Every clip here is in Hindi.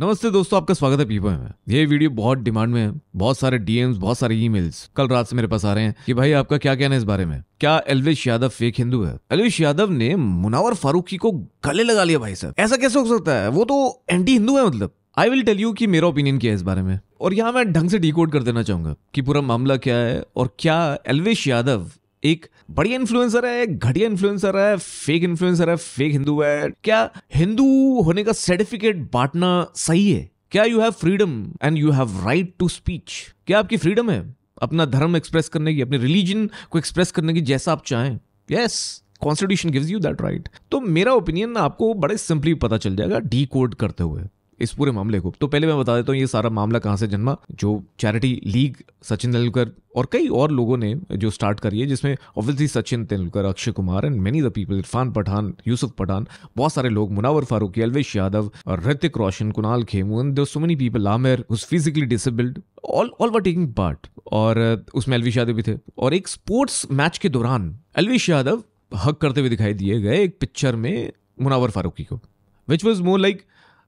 नमस्ते दोस्तों आपका स्वागत है पीपो में ये वीडियो बहुत डिमांड में है बहुत सारे डीएम बहुत सारे ईमेल्स कल रात से मेरे पास आ रहे हैं कि भाई आपका क्या कहना है इस बारे में क्या एलवेश यादव फेक हिंदू है एलवेश यादव ने मुनावर फारूकी को गले लगा लिया भाई साहब ऐसा कैसे हो सकता है वो तो एंटी हिंदू है मतलब आई विल टेल यू कि मेरा ओपिनियन क्या है इस बारे में और यहाँ मैं ढंग से डिकोड कर देना चाहूंगा कि पूरा मामला क्या है और क्या एलवेश यादव एक बढ़िया इन्फ्लुएंसर है घटिया इन्फ्लुएंसर है फेक इन्फ्लुएंसर है फेक हिंदू है क्या हिंदू होने का सर्टिफिकेट बांटना सही है क्या you have freedom and you have right to speech क्या आपकी फ्रीडम है अपना धर्म एक्सप्रेस करने की अपने रिलीजन को एक्सप्रेस करने की जैसा आप चाहें yes constitution gives you that right तो मेरा ओपिनियन आपको बड़े सिंपली पता चल जाएगा डी कोड करते हुए इस पूरे मामले को तो पहले मैं बता देता हूँ ये सारा मामला कहाँ से जन्मा जो चैरिटी लीग सचिन तेंदुलकर और कई और लोगों ने जो स्टार्ट करी है जिसमें obviously Sachin Tendulkar Akshay Kumar and many the people Irfan Pathan Yusuf Pathan बहुत सारे लोग Munawar Faruqui Elvish Yadav Hrithik Roshan Kunal Khemu and so many people Aamir who's physically disabled all all were taking part और उसमें अलवेश यादव भी थे और एक स्पोर्ट्स मैच के दौरान अलवेश यादव हक करते हुए दिखाई दिए गए एक पिक्चर में मुनावर फारूकी को विच वॉज मोर लाइक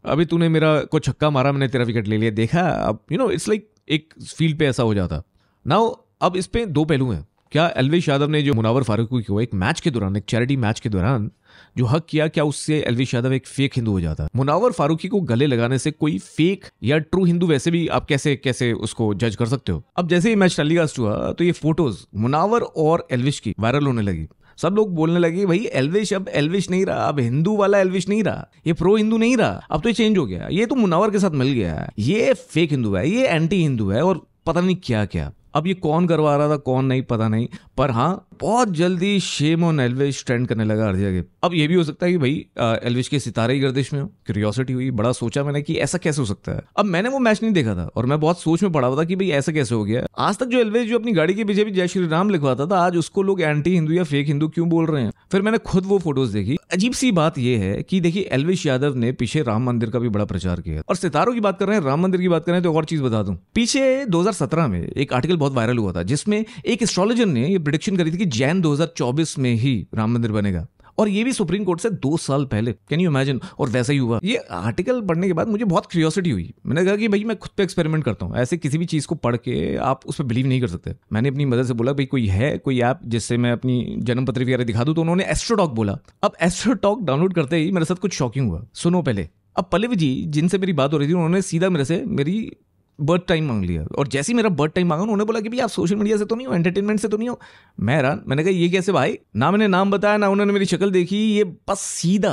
अभी तूने मेरा को छक्का मारा मैंने तेरा विकेट ले लिया देखा अब यू नो इट्स लाइक एक फील्ड पे ऐसा हो जाता नाउ अब इस पर दो पहलू हैं क्या एलवेश यादव ने जो मुनावर फारूक को एक मैच के दौरान एक चैरिटी मैच के दौरान जो हक किया क्या उससे एलवेश यादव एक फेक हिंदू हो जाता मुनावर फारूकी को गले लगाने से कोई फेक या ट्रू हिंदू वैसे भी आप कैसे कैसे उसको जज कर सकते हो अब जैसे ही मैच टेलीकास्ट हुआ तो ये फोटोज मुनावर और एलविश की वायरल होने लगी सब लोग बोलने लगे भाई एलविश अब एलविश नहीं रहा अब हिंदू वाला एलविश नहीं रहा ये प्रो हिंदू नहीं रहा अब तो ये चेंज हो गया ये तो मुनावर के साथ मिल गया है ये फेक हिंदू है ये एंटी हिंदू है और पता नहीं क्या क्या अब ये कौन करवा रहा था कौन नहीं पता नहीं पर हाँ बहुत जल्दी शेम ऑन एलविश ट्रेंड करने लगा हर जगह अब ये भी हो सकता है कि भाई एलविश के सितारे ही गर्दिश में हो क्यूरियोसिटी हुई बड़ा सोचा मैंने कि ऐसा कैसे हो सकता है अब मैंने वो मैच नहीं देखा था और मैं बहुत सोच में पड़ा हुआ था कि भाई ऐसा कैसे हो गया आज तक जो एलविश जो अपनी गाड़ी के पीछे भी जय श्री राम लिखवाता था आज उसको लोग एंटी हिंदू या फेक हिंदू क्यों बोल रहे हैं फिर मैंने खुद वो फोटोज देखी अजीब सी बात यह है कि देखिए एलविश यादव ने पीछे राम मंदिर का भी बड़ा प्रचार किया और सितारों की बात कर रहे हैं राम मंदिर की बात कर रहे हैं तो और चीज बता दूं पीछे दो में एक आर्टिकल बहुत वायरल हुआ था जिसमें एक एस्ट्रोलॉजर ने ये प्रिडिक्शन करी थी कि जैन 2024 में ही राम मंदिर बनेगा और ये भी सुप्रीम कोर्ट से दो साल पहले कैन यू इमेजिन और वैसा ही हुआ ये आर्टिकल पढ़ने के बाद मुझे बहुत क्यूरियोसिटी हुई मैंने कहा कि भाई मैं खुद पे एक्सपेरिमेंट करता हूँ ऐसे किसी भी चीज़ को पढ़ के आप उस पर बिलीव नहीं कर सकते मैंने अपनी मदद से बोला भाई कोई है कोई ऐप जिससे मैं अपनी जन्म पत्र वगैरह दिखा दू तो उन्होंने एस्ट्रोटॉक बोला अब एस्ट्रोटॉक डाउनलोड करते ही मेरे साथ कुछ शॉकिंग हुआ सुनो पहले अब पल्लव जी जिनसे मेरी बात हो रही थी उन्होंने सीधा मेरे से मेरी बर्थ टाइम मांग लिया और जैसे ही मेरा बर्थ टाइम मांगा उन्होंने बोला कि भाई आप सोशल मीडिया से तो नहीं हो एंटरटेनमेंट से तो नहीं हो मैं हैरान मैंने कहा ये कैसे भाई ना मैंने नाम बताया ना उन्होंने मेरी शक्ल देखी ये बस सीधा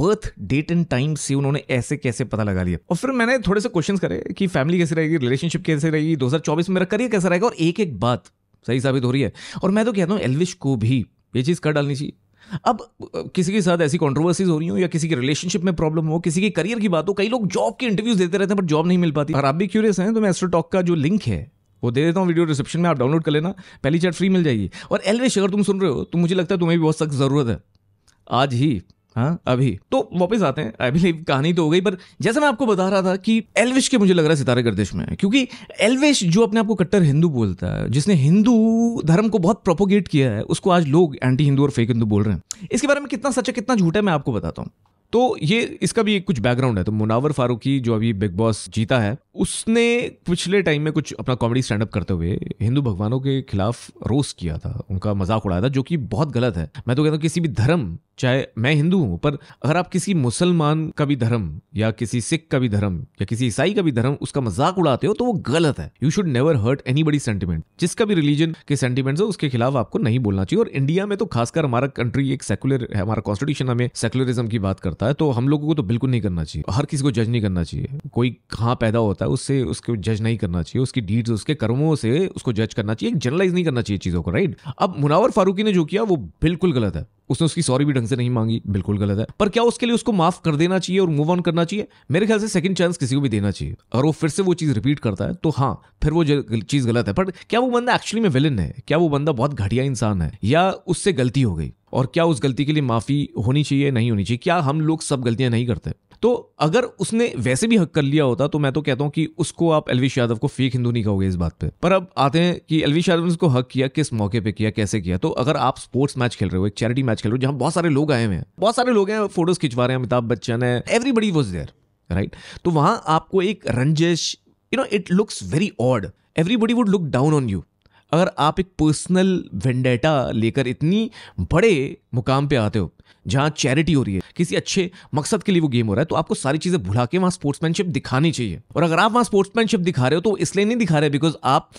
बर्थ डेट एंड टाइम से उन्होंने ऐसे कैसे पता लगा लिया और फिर मैंने थोड़े से क्वेश्चन करे कि फैमिली कैसे रहेगी रिलेशनशिप कैसे रहेगी दो में मेरा करियर कैसा रहेगा और एक एक बात सही साबित हो रही है और मैं तो कहता हूँ एलविश को भी ये चीज़ कर डालनी चाहिए अब किसी के साथ ऐसी कॉन्ट्रोवर्सीज हो रही हो या किसी की रिलेशनशिप में प्रॉब्लम हो किसी के करियर की बात हो कई लोग जॉब के इंटरव्यूज देते रहते हैं बट जॉब नहीं मिल पाती और आप भी क्यूरियस हैं तो मैं एस्ट्रोटॉक का जो लिंक है वो दे देता हूँ वीडियो डिस्क्रिप्शन में आप डाउनलोड कर लेना पहली चैट फ्री मिल जाएगी और एलवेश अगर तुम सुन रहे हो तो मुझे लगता है तुम्हें भी बहुत सख्त ज़रूरत है आज ही हाँ अभी तो वापस आते हैं आई बिलीव कहानी तो हो गई पर जैसा मैं आपको बता रहा था कि एलविश के मुझे लग रहा है सितारा गर्देश में क्योंकि एलविश जो अपने आप को कट्टर हिंदू बोलता है जिसने हिंदू धर्म को बहुत प्रोपोगेट किया है उसको आज लोग एंटी हिंदू और फेक हिंदू बोल रहे हैं इसके बारे में कितना सच है कितना झूठ है मैं आपको बताता हूँ तो ये इसका भी एक कुछ बैकग्राउंड है तो मुनावर फारूकी जो अभी बिग बॉस जीता है उसने पिछले टाइम में कुछ अपना कॉमेडी स्टैंड अप करते हुए हिंदू भगवानों के खिलाफ रोस्ट किया था उनका मजाक उड़ाया था जो कि बहुत गलत है मैं तो कहता हूँ किसी भी धर्म चाहे मैं हिंदू हूँ पर अगर आप किसी मुसलमान का भी धर्म या किसी सिख का भी धर्म या किसी ईसाई का भी धर्म उसका मजाक उड़ाते हो तो वो गलत है you should never hurt any body sentiment जिसका भी रिलीजन के सेंटिमेंट्स है उसके खिलाफ आपको नहीं बोलना चाहिए और इंडिया में तो खासकर हमारा कंट्री एक सेकुलर है हमारा कॉन्स्टिट्यूशन हमें सेकुलरिज्म की बात करता होता है तो हम लोगों को तो बिल्कुल नहीं करना चाहिए हर किसी को जज नहीं करना चाहिए कोई कहाँ पैदा होता है उससे उसको जज नहीं करना चाहिए उसकी डीड्स उसके कर्मों से उसको जज करना चाहिए जनरलाइज नहीं करना चाहिए चीज़ों को राइट अब मुनावर फारूकी ने जो किया वो बिल्कुल गलत है उसने उसकी सॉरी भी ढंग से नहीं मांगी बिल्कुल गलत है पर क्या उसके लिए उसको माफ कर देना चाहिए और मूव ऑन करना चाहिए मेरे ख्याल से सेकंड चांस किसी को भी देना चाहिए अगर वो फिर से वो चीज रिपीट करता है तो हाँ फिर वो चीज गलत है पर क्या वो बंदा एक्चुअली में विलन है क्या वो बंदा बहुत घटिया इंसान है या उससे गलती हो गई और क्या उस गलती के लिए माफी होनी चाहिए नहीं होनी चाहिए क्या हम लोग सब गलतियां नहीं करते तो अगर उसने वैसे भी हक कर लिया होता तो मैं तो कहता हूं कि उसको आप अलवेश यादव को फेक हिंदू नहीं कहोगे इस बात पे पर अब आते हैं कि अलवेश यादव ने उसको हक किया किस मौके पे किया कैसे किया तो अगर आप स्पोर्ट्स मैच खेल रहे हो एक चैरिटी मैच खेल रहे हो जहां बहुत सारे लोग आए हुए हैं बहुत सारे लोग हैं फोटोज खिंचवा रहे हैं अमिताभ बच्चन है एवरीबडी वॉज देयर राइट तो वहां आपको एक रंजिश you know it looks very odd everybody would look down on you अगर आप एक पर्सनल वेंडेटा लेकर इतनी बड़े मुकाम पे आते हो जहाँ चैरिटी हो रही है किसी अच्छे मकसद के लिए वो गेम हो रहा है तो आपको सारी चीज़ें भुला के वहाँ स्पोर्ट्समैनशिप दिखानी चाहिए और अगर आप वहाँ स्पोर्ट्समैनशिप दिखा रहे हो तो इसलिए नहीं दिखा रहे बिकॉज आप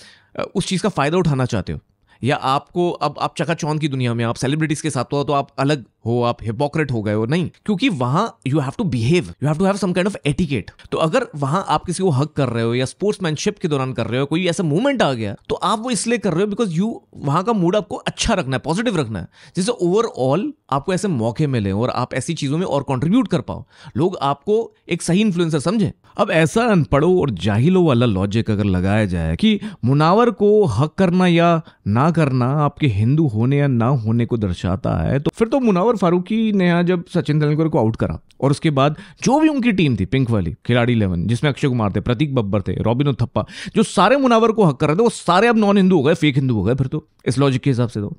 उस चीज़ का फ़ायदा उठाना चाहते हो या आपको अब आप चकाचौंध की दुनिया में आप सेलिब्रिटीज़ के साथ हो तो आप अलग हो आप हिपोक्रेट हो गए हो नहीं क्योंकि वहां you have to behave you have to have some kind of etiquette तो अगर वहां आप किसी को हक कर रहे हो या स्पोर्ट्समैनशिप के दौरान कर रहे हो कोई ऐसा मूवमेंट आ गया तो आप वो इसलिए कर रहे हो बिकॉज यू वहां का मूड आपको अच्छा रखना है पॉजिटिव रखना है जिससे ओवरऑल आपको ऐसे मौके मिले और आप ऐसी चीजों में और कॉन्ट्रीब्यूट कर पाओ लोग आपको एक सही इन्फ्लुएंसर समझें अब ऐसा अनपढ़ो और जाहिलो वाला लॉजिक अगर लगाया जाए कि मुनावर को हक करना या ना करना आपके हिंदू होने या ना होने को दर्शाता है तो फिर तो मुनावर और फारूकी ने यहाँ जब सचिन तेंदुलकर को आउट करा और उसके बाद जो भी उनकी टीम थी पिंक वाली खिलाड़ी इलेवन जिसमें अक्षय कुमार थे प्रतीक बब्बर थे रॉबिन उथप्पा जो सारे मुनावर को हक कर रहे थे वो सारे अब नॉन हिंदू हो गए फेक हिंदू हो गए फिर तो इस लॉजिक के हिसाब से तो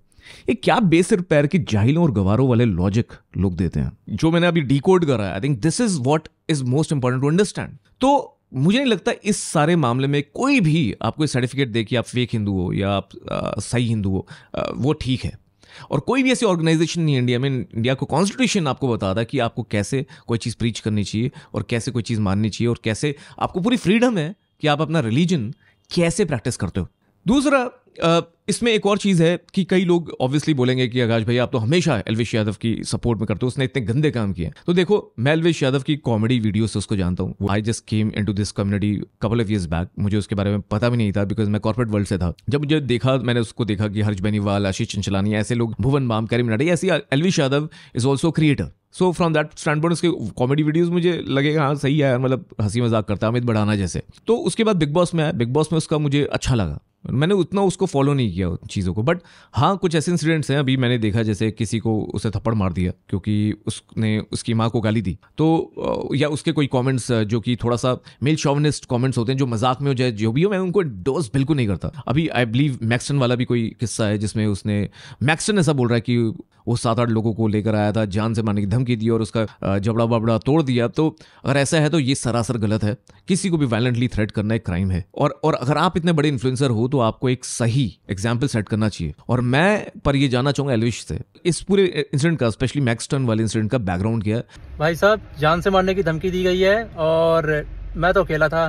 ये क्या बेसिर पैर की जाहिलों और गवारों वाले लॉजिक लोग देते हैं जो मैंने अभी डी कोड करा I think this is what is most important to understand तो मुझे नहीं लगता इस सारे मामले में कोई भी आपको सर्टिफिकेट दे कि आप फेक हिंदू हो या आप आ, सही हिंदू हो आ, वो ठीक है और कोई भी ऐसी ऑर्गेनाइजेशन नहीं इंडिया में इंडिया को कॉन्स्टिट्यूशन आपको बताता है कि आपको कैसे कोई चीज़ प्रीच करनी चाहिए और कैसे कोई चीज़ माननी चाहिए और कैसे आपको पूरी फ्रीडम है कि आप अपना रिलीजन कैसे प्रैक्टिस करते हो दूसरा इसमें एक और चीज़ है कि कई लोग ऑब्वियसली बोलेंगे कि आकाश भाई आप तो हमेशा एलवेश यादव की सपोर्ट में करते हो उसने इतने गंदे काम किए तो देखो मैं अलवेश यादव की कॉमेडी वीडियो से उसको जानता हूँ I just came in to this community couple of years back मुझे उसके बारे में पता भी नहीं था बिकॉज मैं कॉर्पोरेट वर्ल्ड से था जब मुझे देखा मैंने उसको देखा कि हर्ष बेनीवाल आशीष चंचलानी ऐसे लोग भुवन माम करीम नडी ऐसी Elvish Yadav is also creator so from that stand point उसके कॉमेडी वीडियोज मुझे लगे हाँ सही है मतलब हंसी मजाक करता है अमित बढ़ाना जैसे तो उसके बाद बिग बॉस में आया बिग बॉस में उसका मुझे अच्छा लगा मैंने उतना उसको फॉलो नहीं किया चीज़ों को बट हाँ कुछ ऐसे इंसिडेंट्स हैं अभी मैंने देखा जैसे किसी को उसे थप्पड़ मार दिया क्योंकि उसने उसकी माँ को गाली दी तो या उसके कोई कमेंट्स जो कि थोड़ा सा मेल शॉवनिस्ट कमेंट्स होते हैं जो मजाक में हो जाए जो भी हो मैं उनको डोज बिल्कुल नहीं करता अभी आई बिलीव मैक्सन वाला भी कोई किस्सा है जिसमें उसने मैक्सन ऐसा बोल रहा है कि वो सात आठ लोगों को लेकर आया था जान से मारने की धमकी दी और उसका जबड़ा बबड़ा तोड़ दिया तो अगर ऐसा है तो ये सरासर गलत है किसी को भी वायलेंटली थ्रेट करना एक क्राइम है और और अगर आप इतने बड़े इन्फ्लुएंसर हो तो आपको एक सही एग्जाम्पल सेट करना चाहिए और मैं पर यह जाना चाहूंगा एलविश से इस पूरे इंसिडेंट का स्पेशली टर्न वाले इंसिडेंट का बैकग्राउंड क्या है भाई साहब जान से मारने की धमकी दी गई है और मैं तो अकेला था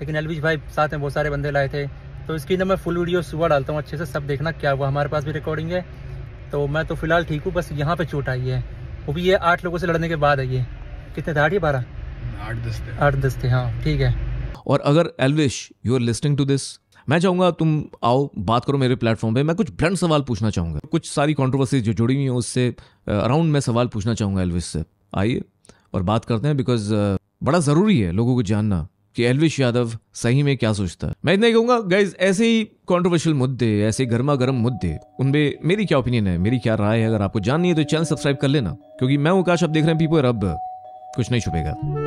लेकिन एलविश भाई साथ में बहुत सारे बंदे लाए थे तो इसकी ना मैं फुल वीडियो सुबह डालता हूँ अच्छे से सब देखना क्या हुआ हमारे पास भी रिकॉर्डिंग है तो मैं तो फिलहाल ठीक हूँ बस यहाँ पे चोट आई है वो भी ये आठ लोगों से लड़ने के बाद आई है कितने थे आठ या बारह आठ दस आठ दस थे हाँ ठीक है और अगर Elvish you are listening to this मैं चाहूंगा तुम आओ बात करो मेरे प्लेटफॉर्म पे मैं कुछ ब्रंट सवाल पूछना चाहूंगा कुछ सारी कॉन्ट्रोवर्सीज जो जुड़ी हुई हैं उससे अराउंड मैं सवाल पूछना चाहूंगा एलविश से आइए और बात करते हैं बिकॉज बड़ा ज़रूरी है लोगों को जानना कि एलविश यादव सही में क्या सोचता है मैं इतना ही कहूंगा गाइज ऐसे ही कॉन्ट्रोवर्शियल मुद्दे ऐसे गर्मा गर्म मुद्दे उनपे मेरी क्या ओपिनियन है मेरी क्या राय है अगर आपको जाननी है तो चैनल सब्सक्राइब कर लेना क्योंकि मैं वो काश आप देख रहे हैं पीपो रब कुछ नहीं छुपेगा